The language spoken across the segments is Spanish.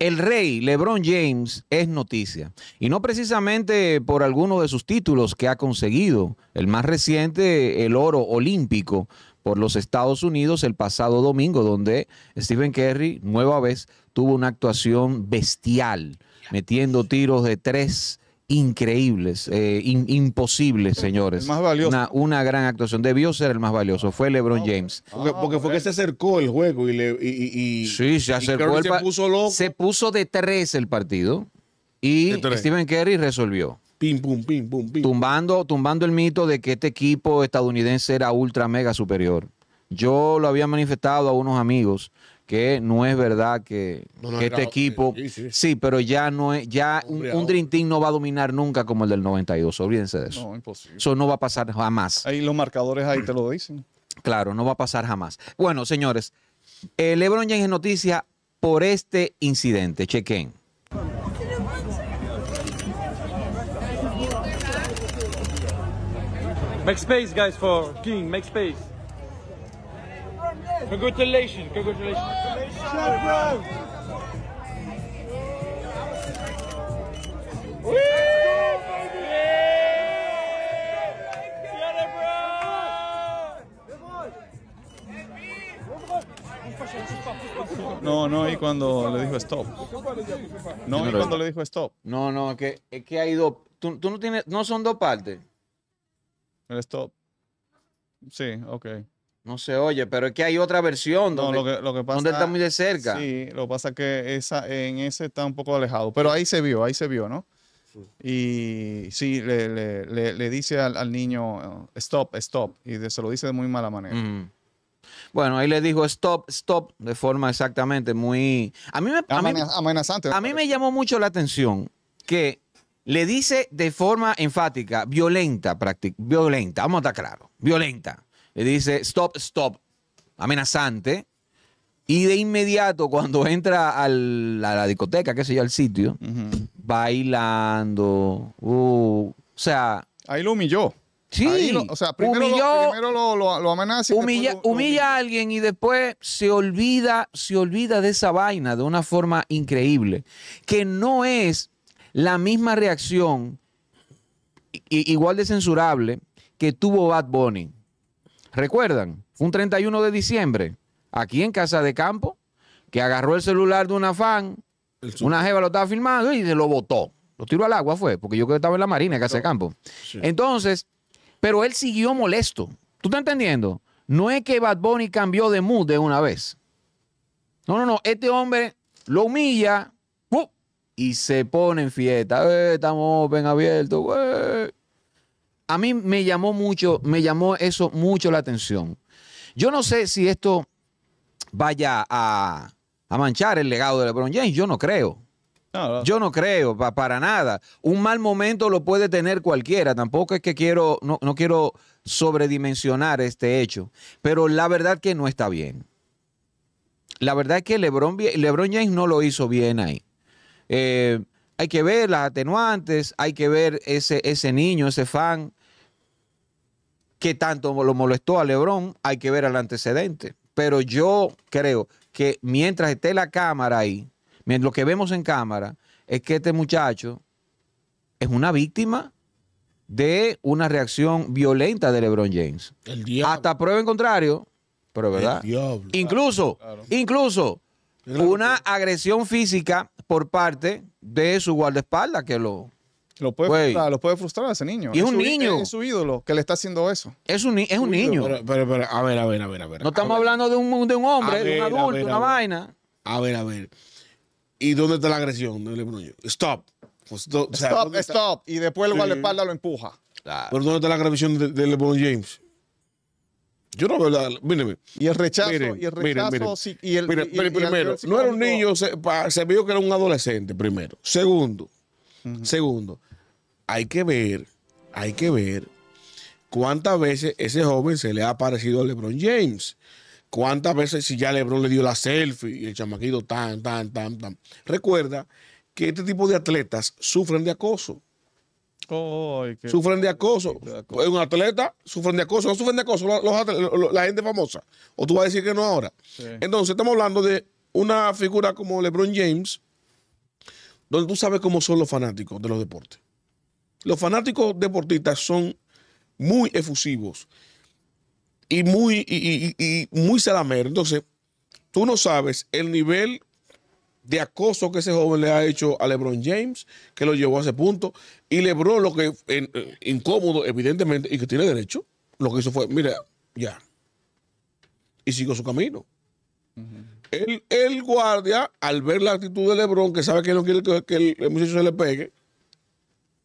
El rey LeBron James es noticia, y no precisamente por alguno de sus títulos que ha conseguido, el más reciente, el oro olímpico por los Estados Unidos el pasado domingo, donde Stephen Curry, nueva vez, tuvo una actuación bestial, metiendo tiros de tres increíbles, eh, imposibles, señores. más valioso. Una, gran actuación. Debió ser el más valioso. Fue LeBron ah, James. Ah, Porque, fue que se acercó el juego y. Le, y, sí, se acercó. puso se puso de tres el partido y Stephen Curry resolvió. Pim, pum, pim, pum, pim. Tumbando, tumbando el mito de que este equipo estadounidense era ultra mega superior. Yo lo había manifestado a unos amigos que no es verdad que, este equipo. Sí, pero ya no es, ya un, Dream Team no va a dominar nunca como el del 92. Olvídense de eso. No, imposible. Eso no va a pasar jamás. Ahí los marcadores ahí te lo dicen. Claro, no va a pasar jamás. Bueno, señores, el eh, LeBron James noticia por este incidente. Chequen. Make space, guys, for King. Make space. Congratulations, congratulations. No, no, y cuando le dijo stop. No, y cuando le dijo stop. No, no, que, es eh, que hay dos. Tú, tú, no tienes. No son dos partes. El stop. Sí, ok. No se oye, pero es que hay otra versión donde, está muy de cerca. Sí, lo que pasa es que esa, en ese está un poco alejado, pero ahí se vio, ahí se vio, ¿no? Y sí, le, dice al, niño, uh, stop, stop, y se lo dice de muy mala manera. Bueno, ahí le dijo stop, stop, de forma exactamente muy... A mí me, amenazante. A mí me llamó mucho la atención que le dice de forma enfática, violenta, violenta, vamos a estar claros, violenta le dice, stop, stop, amenazante. Y de inmediato, cuando entra a la discoteca, qué sé yo, al sitio, bailando. Uh, o sea. Ahí lo humilló. Sí. o sea, primero, lo, lo, lo, amenaza. humilla, humilla a alguien y después se olvida, se olvida de esa vaina de una forma increíble. Que no es la misma reacción, igual de censurable, que tuvo Bad Bunny recuerdan, un 31 de diciembre, aquí en Casa de Campo, que agarró el celular de una fan, una jeva lo estaba filmando y se lo botó. Lo tiró al agua fue, porque yo creo que estaba en la marina, en Casa de Campo. Entonces, pero él siguió molesto. ¿Tú estás entendiendo? No es que Bad Bunny cambió de mood de una vez. No, no, no. Este hombre lo humilla, ¡uh! y se pone en fiesta. Eh, estamos bien abiertos, eh a mí me llamó mucho, me llamó eso mucho la atención. Yo no sé si esto vaya a, manchar el legado de LeBron James, yo no creo. Yo no creo, para nada. Un mal momento lo puede tener cualquiera. Tampoco es que quiero, no, no quiero sobredimensionar este hecho. Pero la verdad que no está bien. La verdad es que LeBron, LeBron James no lo hizo bien ahí. Eh, hay que ver las atenuantes, hay que ver ese, ese niño, ese fan, que tanto lo molestó a Lebron, hay que ver el antecedente. Pero yo creo que mientras esté la cámara ahí, lo que vemos en cámara es que este muchacho es una víctima de una reacción violenta de LeBron James. Hasta prueba en contrario, pero verdad. Incluso, incluso una agresión física por parte de su guardaespaldas que lo... Lo puede, frustrar, lo puede frustrar a ese niño. Y es, un niño. Es su ídolo que le está haciendo eso. Es un, es un niño. a ver, a ver, a ver, No estamos hablando de un, de un hombre, de un adulto, una vaina. A ver, a ver. ¿Y dónde está la agresión? de LeBron James stop, pues, o stop. Y después el guardaespaldas lo empuja. Pero ¿dónde está la agresión de LeBron James? Yo no veo la. Y el rechazo, el rechazo, primero, no era un niño, se, vio que era un adolescente, primero. Segundo, segundo, hay que ver, hay que ver cuántas veces ese joven se le ha parecido a LeBron James. Cuántas veces, si ya LeBron le dio la selfie y el chamaquito tan, tan, tan, tan. Recuerda que este tipo de atletas sufren de acoso. Sufren de acoso. Pues, un atleta sufren de acoso. No sufren de acoso la gente famosa. O tú vas a decir que no ahora. Entonces, estamos hablando de una figura como LeBron James, donde tú sabes cómo son los fanáticos de los deportes. Los fanáticos deportistas son muy efusivos y muy, y, muy salameros. Entonces, tú no sabes el nivel de acoso que ese joven le ha hecho a LeBron James, que lo llevó a ese punto. Y LeBron, lo que eh, incómodo, evidentemente, y que tiene derecho, lo que hizo fue, mira, ya. Y siguió su camino. el, guardia, al ver la actitud de LeBron, que sabe que no quiere que, el, muchacho se le pegue,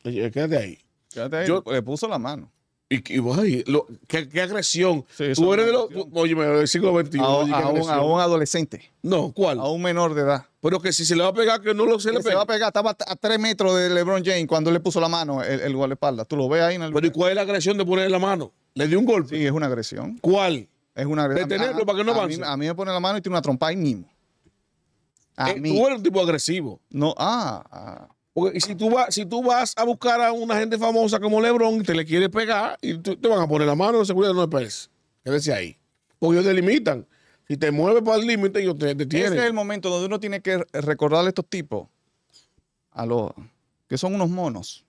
quédate ahí. Quédate ahí. le puso la mano. Y, y ay, lo, qué, agresión. Tú eres de los. Oye, del siglo XXI. A, un, adolescente. No, ¿cuál? A un menor de edad. Pero que si se le va a pegar, que no lo se le pegue. Se va a pegar. Estaba a tres metros de LeBron James cuando le puso la mano el, el guardaespaldas. Tú lo ves ahí en el. Pero ¿y cuál es la agresión de ponerle la mano? ¿Le dio un golpe? Sí, es una agresión. ¿Cuál? Es una agresión. Detenerlo para que no avance. A mí, me pone la mano y tiene una trompa ahí mismo. Eh, tú eres un tipo agresivo. No, ah. ah y si tú, vas, si tú vas a buscar a una gente famosa como Lebron y te le quieres pegar, y te van a poner la mano de seguridad, no Es decir, ahí. Porque ellos te limitan. Si te mueves para el límite, ellos te detienen. Ese es el momento donde uno tiene que recordarle a estos tipos, a los que son unos monos.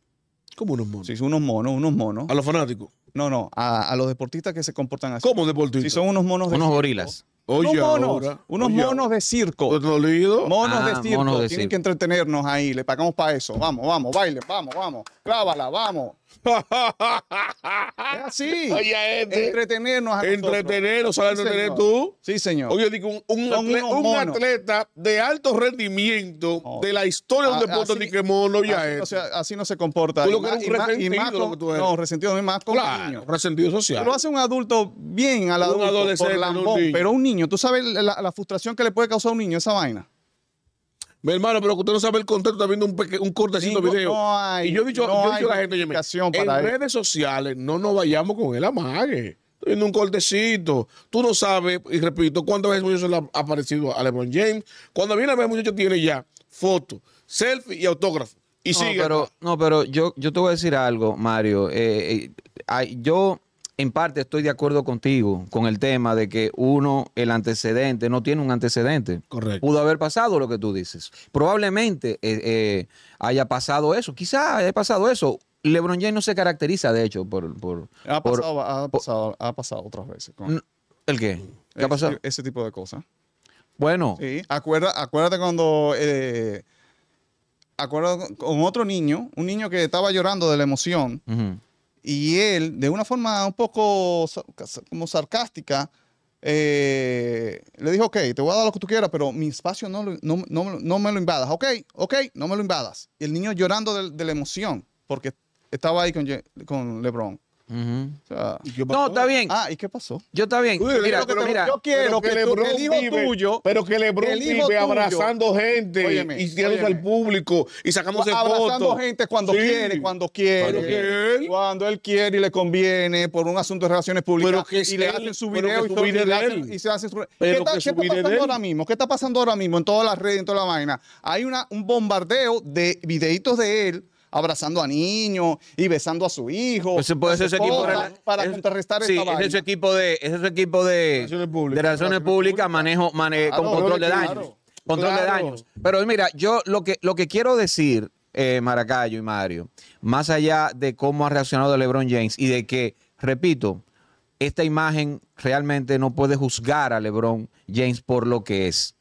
¿Cómo unos monos? Sí, son unos monos, unos monos. A los fanáticos. No, no, a, los deportistas que se comportan así. ¿Cómo deportistas? Si son unos monos. unos gorilas unos monos, unos monos de circo. Dolido. Monos ah, de circo. Tienen que entretenernos ahí. Le pagamos para eso. Vamos, vamos, baile, vamos, vamos. Clávala, vamos. así. Este. Entretenernos. entretenernos, ¿sabes entretener tú? Sí, señor. Oye, digo, un, un, atleta, de alto rendimiento de la historia de un ah, deporte, ni que mono ya es. O sea, así no se comporta. Tú resentido. Y más No, resentido, más con Resentido social. Lo hace un adulto bien al adulto. Un adolescente. Por pero un niño ¿tú sabes la, frustración que le puede causar a un niño esa vaina? Mi hermano, pero usted no sabe el contexto, está viendo un, un cortecito video. y yo he dicho, a la gente, en redes sociales no nos vayamos con el amague. Estoy viendo un cortecito. Tú no sabes, y repito, cuántas veces le ha aparecido a LeBron James. Cuando viene a ver, muchacho tiene ya foto, selfie y autógrafo. Y no, sigue. Pero, no, pero yo, yo te voy a decir algo, Mario. Eh, eh, yo en parte estoy de acuerdo contigo con el tema de que uno, el antecedente, no tiene un antecedente. Correcto. Pudo haber pasado lo que tú dices. Probablemente eh, eh, haya pasado eso. Quizá haya pasado eso. LeBron James no se caracteriza, de hecho, por. ha, pasado, ha, pasado, otras veces. ¿El qué? ¿Qué ha pasado? Ese, tipo de cosas. Bueno. acuérdate cuando. Eh, con otro niño, un niño que estaba llorando de la emoción. Y él, de una forma un poco como sarcástica, eh, le dijo, ok, te voy a dar lo que tú quieras, pero mi espacio no, no, me lo invadas. Ok, ok, no me lo invadas. Y el niño llorando de, la emoción, porque estaba ahí con, con LeBron. No, está bien. Ah, ¿y qué pasó? Yo está bien. mira, yo mira. quiero que, le tú- el tuyo, pero que Lebron el abrazando gente y tirándose al público y sacamos voto abrazando gente cuando quiere, cuando quiere, él- cuando él quiere y le conviene por un asunto de relaciones públicas Pero que y le hacen su video y, de él. se hacen su- ¿Qué está, está pasando ahora mismo? ¿Qué está pasando ahora mismo en todas las redes, en toda la vaina? Hay una, un bombardeo de videitos de él abrazando a niños y besando a su hijo. puede ser equipo para, para ese equipo de es su equipo de relaciones públicas, de manejo, con control de daños. control de daños. Pero mira, yo lo que lo que quiero decir eh, Maracayo y Mario, más allá de cómo ha reaccionado LeBron James y de que, repito, esta imagen realmente no puede juzgar a LeBron James por lo que es.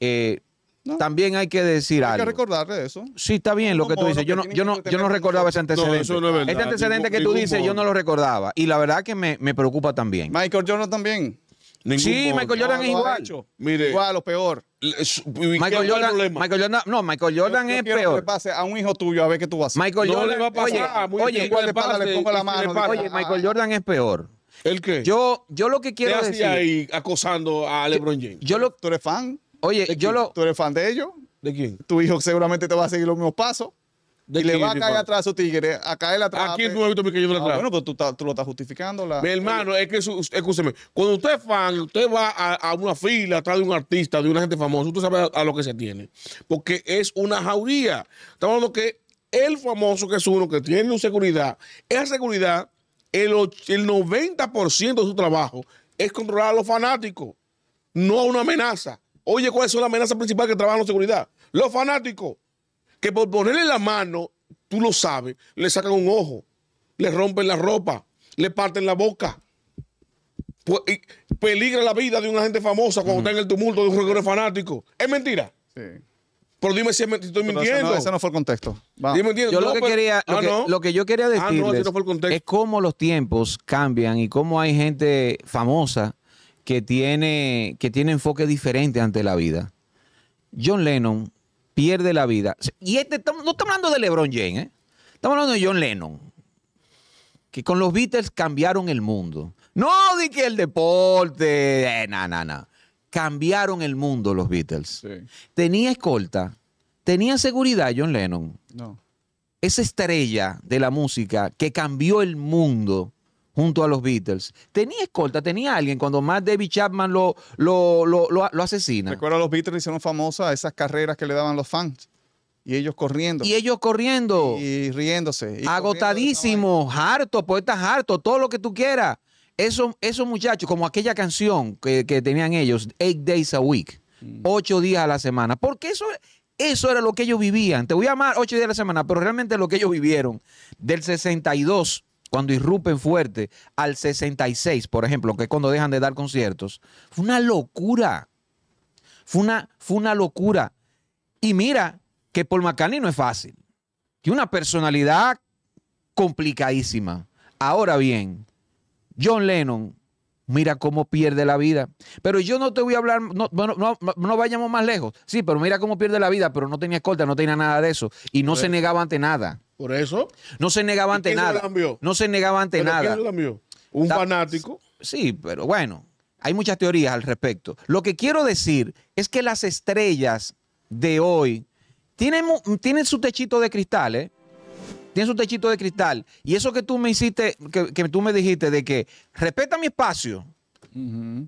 Eh, también hay que decir algo. Hay que recordarle eso. Sí, está bien lo que tú dices. Yo no, yo no, yo no recordaba ese antecedente. No, eso no es verdad. Este antecedente que tú dices, yo no lo recordaba. Y la verdad que me, me preocupa también. Michael Jordan también. sí, Michael Jordan es igual. Mire, igual o peor. Michael Jordan, Michael Jordan, no, Michael Jordan es peor. a un hijo tuyo a ver qué tú vas Michael no Jordan, le va a pasar. Oye, oye, igual le, le pongo la mano. Michael Jordan es peor. ¿El qué? Yo, yo lo que quiero decir. ahí acosando a LeBron James? Yo lo, ¿Tú eres fan? Oye, yo lo. ¿Tú eres fan de ellos? ¿De quién? Tu hijo seguramente te va a seguir los mismos pasos. ¿De y le va a caer atrás a su tigre, a caer atrás. ¿A quién tú has visto que yo ah, atrás? bueno, pero tú, lo estás justificando. Mi hermano, es que, escúcheme, cuando usted es fan, usted va a, una fila atrás de un artista, de una gente famosa, usted sabe a, lo que se tiene. Porque es una jauría. Estamos hablando que el famoso que es uno, que tiene una seguridad, esa seguridad, el, el 90% de su trabajo es controlar a los fanáticos, no a una amenaza. Oye, ¿cuál es la amenaza principal que trabaja la seguridad? Los fanáticos, que por ponerle la mano, tú lo sabes, le sacan un ojo, le rompen la ropa, le parten la boca. Pues, peligra la vida de una gente famosa cuando está en el tumulto de un de fanático. Es mentira. Sí. Pero dime si estoy mintiendo. no, ese no, fue el contexto. yo lo, que quería, lo, ah, yo quería ah, es cómo los tiempos cambian y cómo hay gente famosa que tiene, que tiene enfoque diferente ante la vida. John Lennon pierde la vida. Y este, no estamos hablando de LeBron James, ¿eh? estamos hablando de John Lennon, que con los Beatles cambiaron el mundo. No de que el deporte, no, no, no. Cambiaron el mundo los Beatles. Tenía escolta, tenía seguridad John Lennon. No. Esa estrella de la música que cambió el mundo junto a los Beatles. Tenía escolta, tenía alguien cuando más David Chapman lo, lo, lo, lo, asesina. Recuerda, los Beatles hicieron famosas esas carreras que le daban los fans. Y ellos corriendo. Y ellos corriendo. Y riéndose. Agotadísimos, Agotadísimo, harto, poeta harto, todo lo que tú quieras. Esos, muchachos, como aquella canción que, tenían ellos, Eight Days a Week, mm. ocho días a la semana. Porque eso, eso era lo que ellos vivían. Te voy a llamar ocho días a la semana, pero realmente lo que ellos vivieron del 62 cuando irrumpen fuerte al 66, por ejemplo, que es cuando dejan de dar conciertos, fue una locura. Fue una, fue una locura. Y mira que Paul McCartney no es fácil. Tiene una personalidad complicadísima. Ahora bien, John Lennon Mira cómo pierde la vida. Pero yo no te voy a hablar, no, vayamos más lejos. Sí, pero mira cómo pierde la vida, pero no tenía escolta, no tenía nada de eso. Y no se e- negaba ante nada. ¿Por eso? No se negaba ante nada. Se no se negaba ante nada. ¿Quién ¿Un fanático? Sí, pero bueno, hay muchas teorías al respecto. Lo que quiero decir es que las estrellas de hoy tienen, su techito de cristales. ¿eh? tiene su techito de cristal. Y eso que tú me hiciste, que, tú me dijiste de que respeta mi espacio,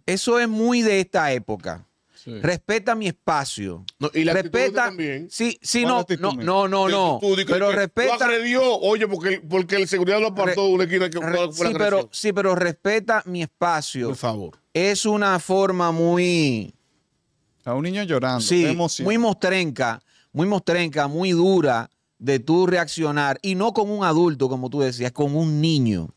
eso es muy de esta época. Respeta mi espacio. y la respeta también. Sí, sí, no, no, no, no, Pero respeta. Lo agredió, oye, porque, porque el seguridad lo apartó una esquina que sí, pero, sí, pero respeta mi espacio. Por favor. Es una forma muy. A un niño llorando. Sí, muy mostrenca, muy mostrenca, muy dura de tú reaccionar y no con un adulto, como tú decías, con un niño.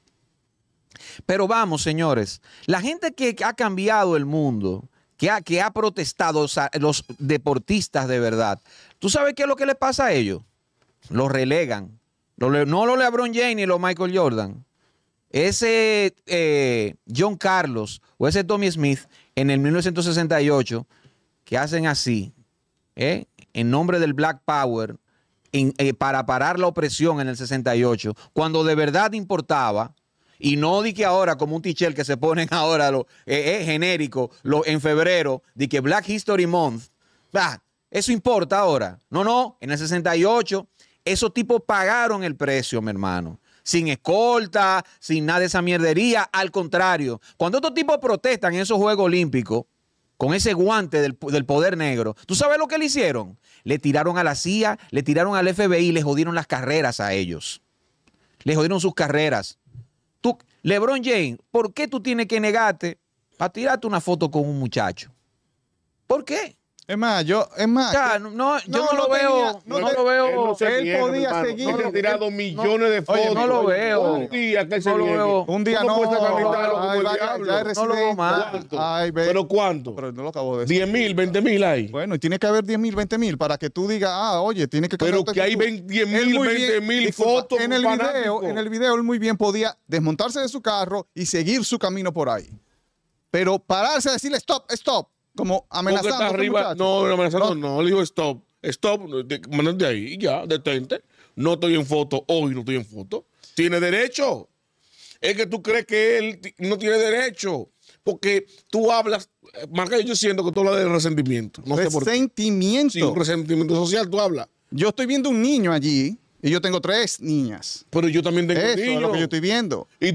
Pero vamos, señores, la gente que ha cambiado el mundo, que ha, que ha protestado, los deportistas de verdad, ¿tú sabes qué es lo que les pasa a ellos? Los relegan. No los LeBron James ni lo Michael Jordan. Ese eh, John Carlos o ese Tommy Smith en el 1968 que hacen así, ¿eh? en nombre del Black Power, eh, para parar la opresión en el 68, cuando de verdad importaba, y no di que ahora, como un tichel que se ponen ahora lo, eh, eh, genérico lo, en febrero, di que Black History Month, eso importa ahora. No, no, en el 68, esos tipos pagaron el precio, mi hermano. Sin escolta, sin nada de esa mierdería. Al contrario, cuando estos tipos protestan en esos Juegos Olímpicos, con ese guante del, poder negro. ¿Tú sabes lo que le hicieron? Le tiraron a la CIA, le tiraron al FBI, le jodieron las carreras a ellos. Le jodieron sus carreras. Tú, LeBron James, ¿por qué tú tienes que negarte a tirarte una foto con un muchacho? ¿Por qué? Es más, yo, es más. no, yo no, lo veo. no, lo veo. Él, podía seguir. No, tirado millones de fotos. no lo veo. Un día que él se veo. Un día no. No lo veo más. ¿Pero cuánto? Pero no lo acabo de decir. 10 mil, 20 mil hay. Bueno, y tiene que haber 10 mil, 20 mil para que tú digas, ah, oye, tiene que Pero que hay 10 mil, 20 mil fotos. En el video, en el video, él muy bien podía desmontarse de su carro y seguir su camino por ahí. Pero pararse a decirle, stop, stop como amenazando. Está arriba, no, amenazando, no. le digo stop, stop, de ahí y ya, detente. No estoy en foto, hoy no estoy en foto. Tiene derecho. Es que tú crees que él no tiene derecho. Porque tú hablas, eh, Marca, yo siento que tú hablas de resentimiento. No resentimiento. por un resentimiento social tú hablas. Yo estoy viendo un niño allí y yo tengo tres niñas. Pero yo también tengo Eso es lo que yo estoy viendo. Y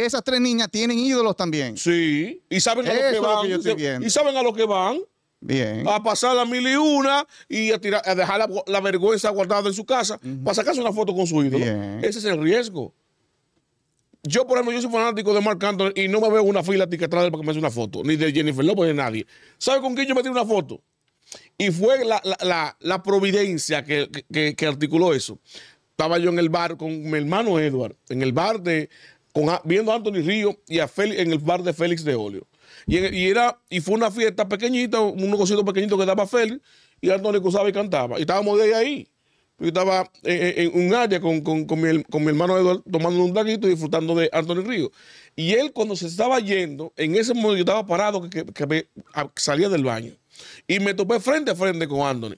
esas tres niñas tienen ídolos también. Sí. Y saben a lo que van. Y saben a lo que van. Bien. A pasar la mil y una y a, tirar, a dejar la, vergüenza guardada en su casa para sacarse una foto con su ídolo. Ese es el riesgo. Yo, por ejemplo, yo soy fanático de Mark Anthony y no me veo una fila atrás para que me hace una foto, ni de Jennifer López, ni de nadie. ¿Sabe con quién yo me tiro una foto? Y fue la, providencia que, articuló eso. Estaba yo en el bar con mi hermano Edward, en el bar de, con, viendo a Anthony Río y a Félix, en el bar de Félix de Olio. Y, era, y fue una fiesta pequeñita, un negocio pequeñito que daba Félix, y Anthony cruzaba y cantaba. Y estábamos de ahí. Yo estaba en, un área con, con, con, mi, hermano Eduardo tomando un taquito y disfrutando de Anthony Río. Y él cuando se estaba yendo, en ese momento yo estaba parado que salía del baño. Y me topé frente a frente con Anthony.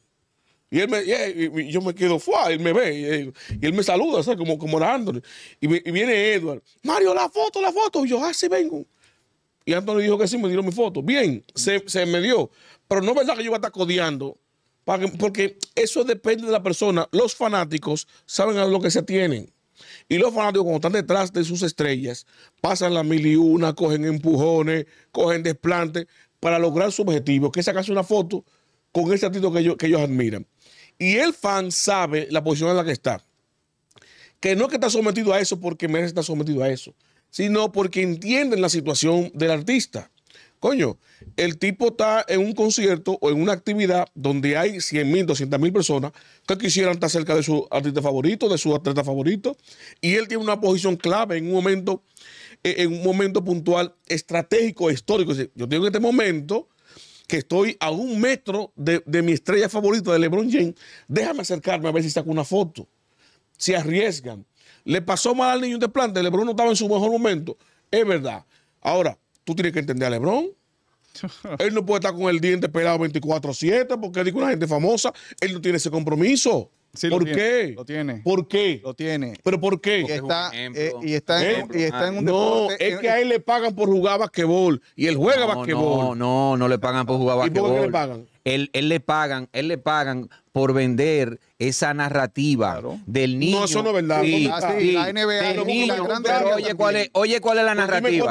Y él me, yo me quedo fuera, él me ve, y, él me saluda, ¿sabes? Como, como era Anthony. Y, viene Edward, Mario, la foto, la foto. Y yo, así ah, vengo. Y Anthony dijo que sí, me dio mi foto. Bien, se, me dio. Pero no es verdad que yo iba a estar codeando, porque eso depende de la persona. Los fanáticos saben a lo que se tienen. Y los fanáticos, cuando están detrás de sus estrellas, pasan la mil y una, cogen empujones, cogen desplantes, para lograr su objetivo, que es sacarse una foto con ese artista que ellos, que ellos admiran. Y el fan sabe la posición en la que está. Que no es que está sometido a eso porque merece estar sometido a eso, sino porque entienden la situación del artista. Coño, el tipo está en un concierto o en una actividad donde hay 100 mil, 200 mil personas que quisieran estar cerca de su artista favorito, de su atleta favorito, y él tiene una posición clave en un momento eh, en un momento puntual estratégico, e histórico. Yo tengo en este momento que estoy a un metro de, mi estrella favorita, de LeBron James, déjame acercarme a ver si saco una foto. Se arriesgan. Le pasó mal al niño de planta, LeBron no estaba en su mejor momento. Es verdad. Ahora, tú tienes que entender a LeBron. él no puede estar con el diente pelado 24-7 porque una gente famosa. Él no tiene ese compromiso. ¿Por qué? Lo tiene. ¿Por qué? Lo tiene. ¿Pero por qué? está, eh, ¿Eh? y está, en, y está No, es eh, que a él le pagan por jugar basquetbol y él juega basquetbol. No, no, no le pagan por jugar basquetbol. ¿Y por qué le pagan? Él, él le pagan, él le pagan por vender esa narrativa del niño. No, eso no es verdad. la NBA oye, ¿cuál es, oye, ¿cuál es la narrativa?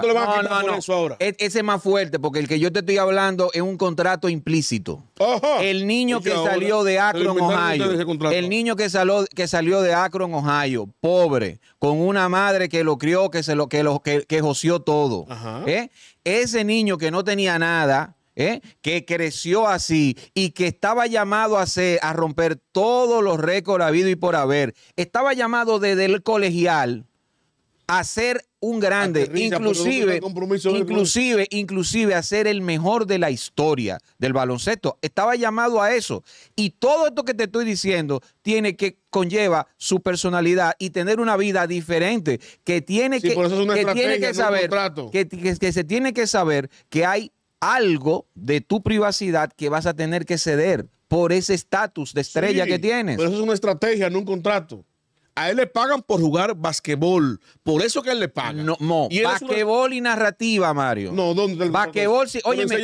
ese es más fuerte, porque el que yo te estoy hablando es un contrato implícito. El niño que salió de Akron, Ohio. El niño que salió, que salió de Akron, Ohio, pobre, con una madre que lo crió, que se lo, que lo, que, joció todo. ¿eh? Ese niño que no tenía nada ¿eh? que creció así y que estaba llamado a, a romper todos los récords habido y por haber, estaba llamado desde el colegial a ser un ah, grande, inclusive, inclusive, inclusive a ser el mejor de la historia del baloncesto. Estaba llamado a eso. Y todo esto que te estoy diciendo tiene que conlleva su personalidad y tener una vida diferente, que tiene que, que, tiene que saber, que, que se tiene que saber que hay algo de tu privacidad que vas a tener que ceder por ese estatus de estrella que tienes. Pero eso es una estrategia, no un contrato. A él le pagan por jugar basquetbol. Por eso que él le paga. No, no. ¿Y basquetbol y narrativa, Mario. No, ¿dónde? Basquetbol, si, oye, si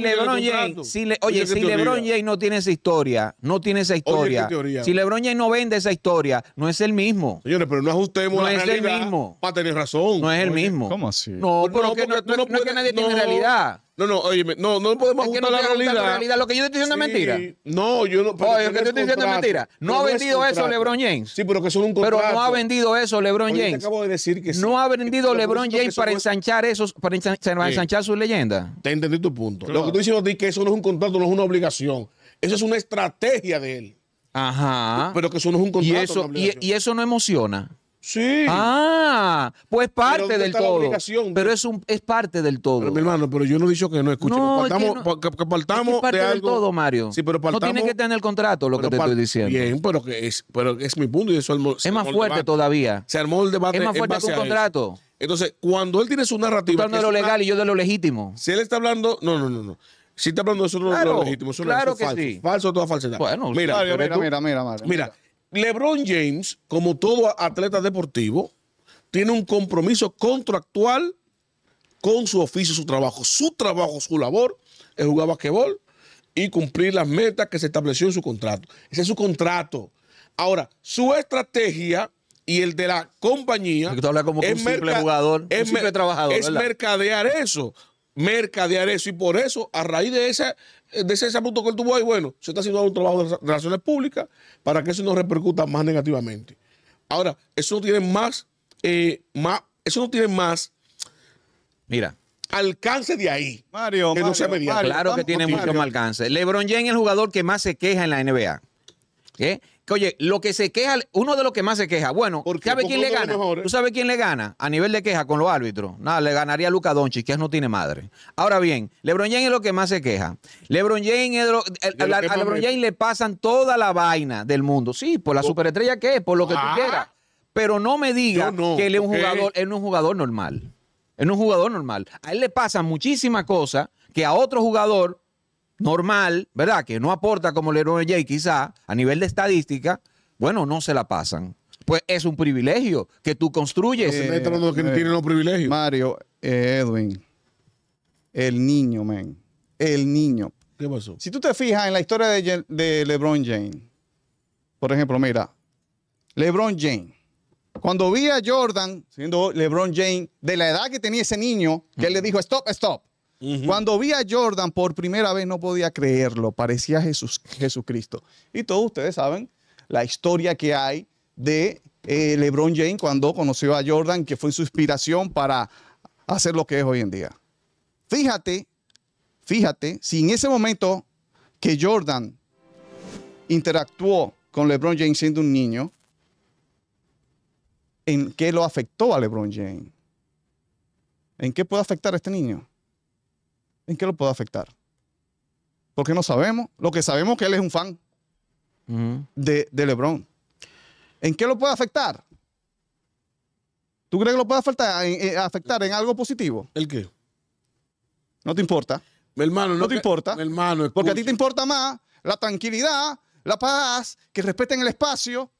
LeBron James, si le, oye, si LeBron James no tiene esa historia, no tiene esa historia. si LeBron James no vende esa historia, no es el mismo. Señores, pero no ajustemos no es el mismo. para tener razón. No es el mismo. ¿Cómo así? No, pues pero no, nadie tiene realidad. No, no, oye, no, no podemos juntar la realidad. Lo que yo estoy diciendo es mentira. No, yo no. lo que yo estoy diciendo es mentira. No, ha vendido eso LeBron James. Sí, pero que son un contrato. Pero no ha vendido eso LeBron James. acabo de decir que sí. No ha vendido LeBron James para ensanchar esos, para ensanchar su leyenda. Te entendí tu punto. Lo que tú diciendo es que eso no es un contrato, no es una obligación. Eso es una estrategia de él. Ajá. Pero que eso no es un contrato. Y eso, y, y eso no emociona. Sí. Ah, pues parte del todo. Pero es un es parte del todo. Pero, mi hermano, pero yo no he dicho que no escuche. No, partamos, es que parte del todo, Mario. Sí, pero partamos, no tiene que tener el contrato lo que te estoy diciendo. Bien, pero que es, pero es mi punto y eso es más fuerte todavía. Se armó el debate. Es más fuerte que un contrato. Entonces, cuando él tiene su narrativa. Hablando de lo legal y yo de lo legítimo. Si él está hablando. No, no, no, no. Si está hablando de eso, no es lo legítimo. Eso claro que falso, sí. Falso toda falsedad. Bueno, mira, mira, mira, mira, mira. LeBron James, como todo atleta deportivo, tiene un compromiso contractual con su oficio, su trabajo. Su trabajo, su labor es jugar basquetbol y cumplir las metas que se estableció en su contrato. Ese es su contrato. Ahora, su estrategia y el de la compañía jugador, trabajador, es mercadear eso, mercadear eso. Y por eso, a raíz de esa eh, de ese punto que él tuvo ahí, bueno, se está haciendo un trabajo de relaciones públicas para que eso no repercuta más negativamente. Ahora, eso no tiene más, eh, eso no tiene más. Mira. Alcance de ahí. Mario, Claro que tiene mucho más alcance. LeBron James es el jugador que más se queja en la NBA. ¿Qué? oye, lo que se queja, uno de los que más se queja, bueno, ¿sabe quién le gana? ¿Tú sabes quién le gana a nivel de queja con los árbitros? Nada, le ganaría a Luca Doncic, que no tiene madre. Ahora bien, LeBron James es lo que más se queja. LeBron James, a, LeBron James le pasan toda la vaina del mundo. Sí, por la oh. superestrella que es, por lo que quiera. tú ah. quieras. Pero no me diga que él es un jugador, es un jugador normal. es un jugador normal. A él le pasan muchísimas cosas que a otro jugador normal, ¿verdad? Que no aporta como LeBron J, quizá, a nivel de estadística, bueno, no se la pasan. Pues es un privilegio que tú construyes. que eh, tienen Mario, eh, Edwin, el niño, men, El niño. ¿Qué pasó? Si tú te fijas en la historia de, LeBron James, por ejemplo, mira, LeBron James. Cuando vi a Jordan, siendo LeBron James, de la edad que tenía ese niño, que él le dijo, stop, stop. Cuando vi a Jordan por primera vez no podía creerlo, parecía Jesús, Jesucristo. Y todos ustedes saben la historia que hay de eh, LeBron James cuando conoció a Jordan, que fue su inspiración para hacer lo que es hoy en día. Fíjate, fíjate, si en ese momento que Jordan interactuó con LeBron James siendo un niño, ¿en qué lo afectó a LeBron James? ¿En qué puede afectar a este niño? ¿en qué lo puede afectar? Porque no sabemos. Lo que sabemos es que él es un fan de, LeBron. ¿En qué lo puede afectar? ¿Tú crees que lo puede afectar en, eh, algo positivo? ¿El qué? No te importa. Mi hermano, no, te importa. hermano, porque a ti te importa más la tranquilidad, la paz, que respeten el espacio,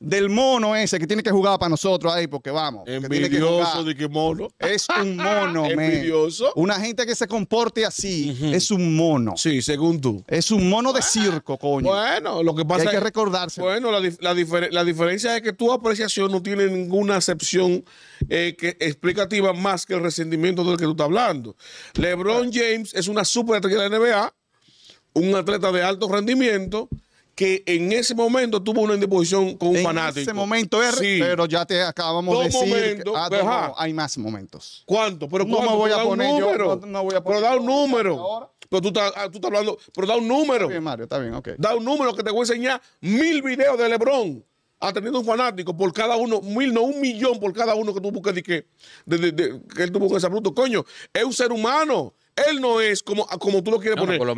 del mono ese que tiene que jugar para nosotros ahí, porque vamos. Envidioso de que mono. Es un mono, Envidioso. Una gente que se comporte así es un mono. Sí, según tú. Es un mono de circo, coño. Bueno, lo que pasa hay es. que recordarse. Bueno, la, diferencia es que tu apreciación no tiene ninguna excepción eh, que explicativa más que el resentimiento del que tú estás hablando. LeBron ah. James es una super estrella de la NBA, un atleta de alto rendimiento que en ese momento tuvo una indisposición con un fanático. En ese momento, er, sí. pero ya te acabamos de decir. Ah, hay más momentos. ¿Cuántos? Pero ¿cuánto? me voy a poner yo. No, voy a poner. Pero da un número. Pero tú estás, ah, tú estás hablando. Pero da un número. Está bien, Mario, está bien, ok. Da un número que te voy a enseñar mil videos de LeBron atendiendo a un fanático por cada uno, mil, no un millón por cada uno que tú busques de que, que él tuvo que ese bruto. Coño, es un ser humano. Él no es como, como tú lo quieres poner. un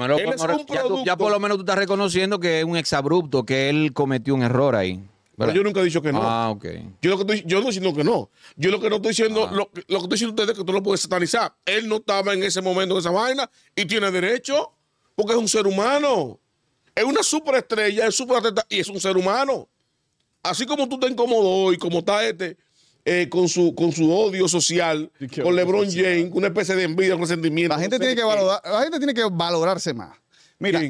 ya, ya, por lo menos tú estás reconociendo que es un exabrupto, que él cometió un error ahí. Pero yo nunca he dicho que no. Ah, ok. Yo, lo que yo no estoy diciendo que no. Yo lo que no estoy diciendo, ah. lo, que estoy diciendo es que tú lo puedes satanizar. Él no estaba en ese momento en esa vaina y tiene derecho porque es un ser humano. Es una superestrella, es superatleta y es un ser humano. Así como tú te incomodó y como está este, eh, con, su, con su odio social, con LeBron James, una especie de envidia, un resentimiento. La gente, tiene que la gente tiene que valorarse más. Mira,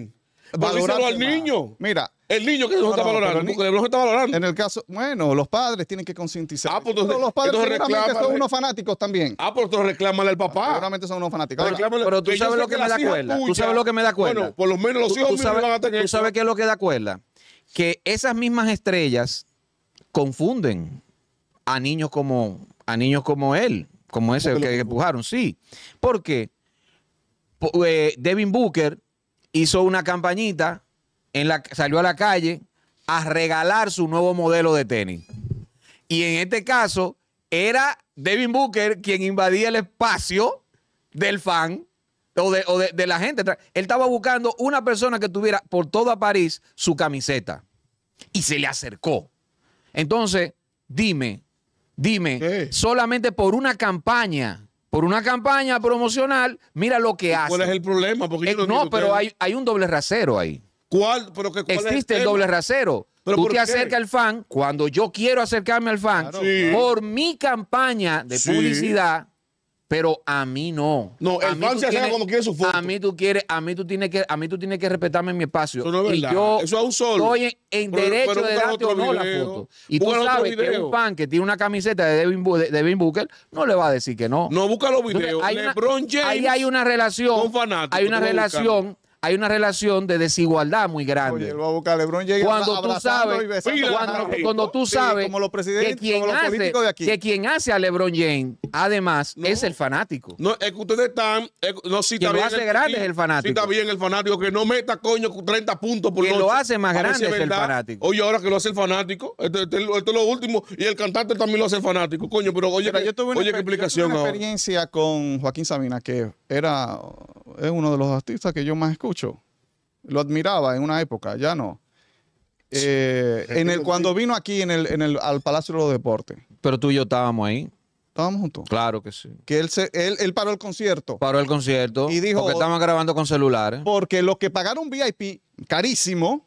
valorarse al niño. Mira, el niño que no, no está no, valorando, está valorando. En el caso, bueno, los padres tienen que concientizar. Ah, pues entonces, los padres son unos fanáticos también. Ah, pues entonces reclámale al papá. Ah, seguramente son unos fanáticos. Pues pero, tú sabes lo que, me da cuerda. Tú sabes lo que me da cuenta Bueno, por lo menos los hijos tú sabes, van a tener. Tú sabes qué es lo que da cuerda. Que esas mismas estrellas confunden a niños como, a niños como él, como ese que, empujaron, sí. Porque eh, Devin Booker hizo una campañita, en la, salió a la calle a regalar su nuevo modelo de tenis. Y en este caso era Devin Booker quien invadía el espacio del fan o, de, de, la gente. Él estaba buscando una persona que tuviera por toda París su camiseta y se le acercó. Entonces, dime, Dime, solamente por una campaña, por una campaña promocional, mira lo que hace. ¿Cuál es el problema? Porque eh, no, pero hay, un doble rasero ahí. ¿Cuál? Pero Existe el, doble rasero. ¿Pero Tú te acercas al fan cuando yo quiero acercarme al fan por mi campaña de publicidad pero a mí no. No, el fan se hace como quiere su foto. A mí tú quieres, a mí tú tienes que, a mí tú tienes que respetarme en mi espacio. Eso no es verdad. yo Eso es un solo. Estoy en, derecho de darte o no la foto. Y tú sabes que un fan que tiene una camiseta de Devin, de Booker no le va a decir que no. No busca los videos. hay LeBron una, James. Ahí hay una relación. Hay una relación hay una relación de desigualdad muy grande. Oye, cuando tú sabes, cuando, cuando, tú sabes como los que, quien los hace, de aquí. que quien hace a LeBron James, además, es el fanático. No, es que ustedes están, no, lo hace grande es el fanático. está bien el fanático, que no meta coño 30 puntos por Que lo hace más grande es, el fanático. Oye, ahora que lo hace el fanático, esto, este este es lo último, y el cantante también lo hace el fanático, coño, pero oye, que, oye, qué explicación yo experiencia con Joaquín Sabina, que era es uno de los artistas que yo más escucho lo admiraba en una época, ya no. Eh, en el, cuando vino aquí en el, en el, al Palacio de los Deportes. Pero tú y yo estábamos ahí. Estábamos juntos. Claro que sí. Que él, se, él, paró el concierto. Paró el concierto. Y dijo. Porque estaban grabando con celulares. Porque los que pagaron VIP carísimo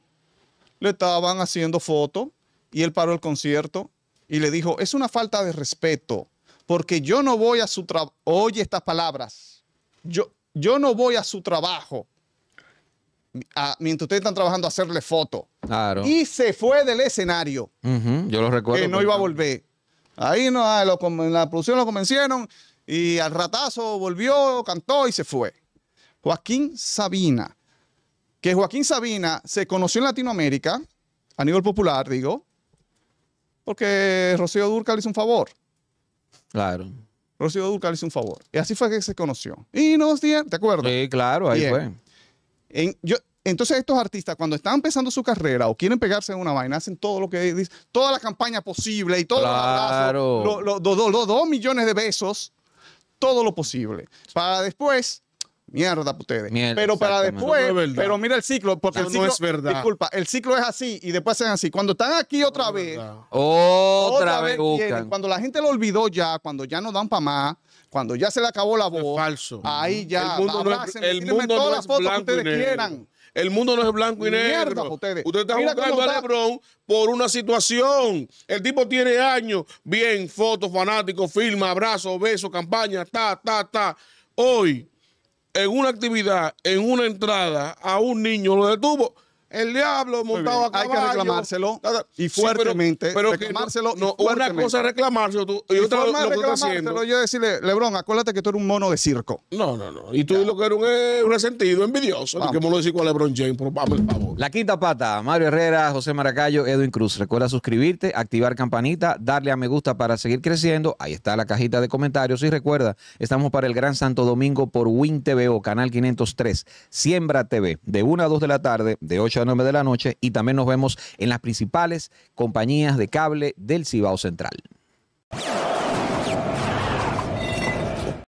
le estaban haciendo fotos y él paró el concierto y le dijo: Es una falta de respeto porque yo no voy a su trabajo. Oye estas palabras. Yo, yo no voy a su trabajo mientras ustedes están trabajando, a hacerle foto. Claro. Y se fue del escenario. Yo lo recuerdo. Que no iba a volver. Ahí no, ah, en la producción lo convencieron y al ratazo volvió, cantó y se fue. Joaquín Sabina. Que Joaquín Sabina se conoció en Latinoamérica, a nivel popular, digo, porque Rocío Durcal hizo un favor. Claro. Rocío le hizo un favor. Y así fue que se conoció. Y nos días ¿te acuerdas? Sí, claro, ahí fue yo, entonces estos artistas cuando están empezando su carrera o quieren pegarse en una vaina, hacen todo lo que dicen, toda la campaña posible y todo los, dos millones de besos, todo lo posible. Para después mierda ustedes. pero para después, pero mira el ciclo, porque no, es verdad. Disculpa, el ciclo es así y después hacen así. Cuando están aquí otra vez, otra, vez, cuando la gente lo olvidó ya, cuando ya no dan para más, cuando ya se le acabó la voz, falso. ahí ya el mundo no es, el mundo todas las fotos que ustedes quieran. El mundo no es blanco y negro. Ustedes. Usted está jugando a LeBron por una situación. El tipo tiene años. Bien, fotos, fanáticos, firma, abrazo, besos, campaña, ta, ta, ta. Hoy, en una actividad, en una entrada, a un niño lo detuvo el diablo montado a caballo. Hay que reclamárselo y fuertemente. pero, reclamárselo. No, otra una cosa es reclamárselo. Tú, y, otra forma lo, lo reclamárselo, yo decirle, Lebrón, acuérdate que tú eres un mono de circo. No, no, no. Y tú lo que eres un eh, resentido, envidioso. ¿Qué mono de circo a Lebron James? Por, La quinta pata, Mario Herrera, José Maracayo, Edwin Cruz. Recuerda suscribirte, activar campanita, darle a me gusta para seguir creciendo. Ahí está la cajita de comentarios. Y recuerda, estamos para el Gran Santo Domingo por Win TVO, Canal 503, Siembra TV, de 1 a 2 de la tarde, de 8 a de la noche y también nos vemos en las principales compañías de cable del Cibao Central.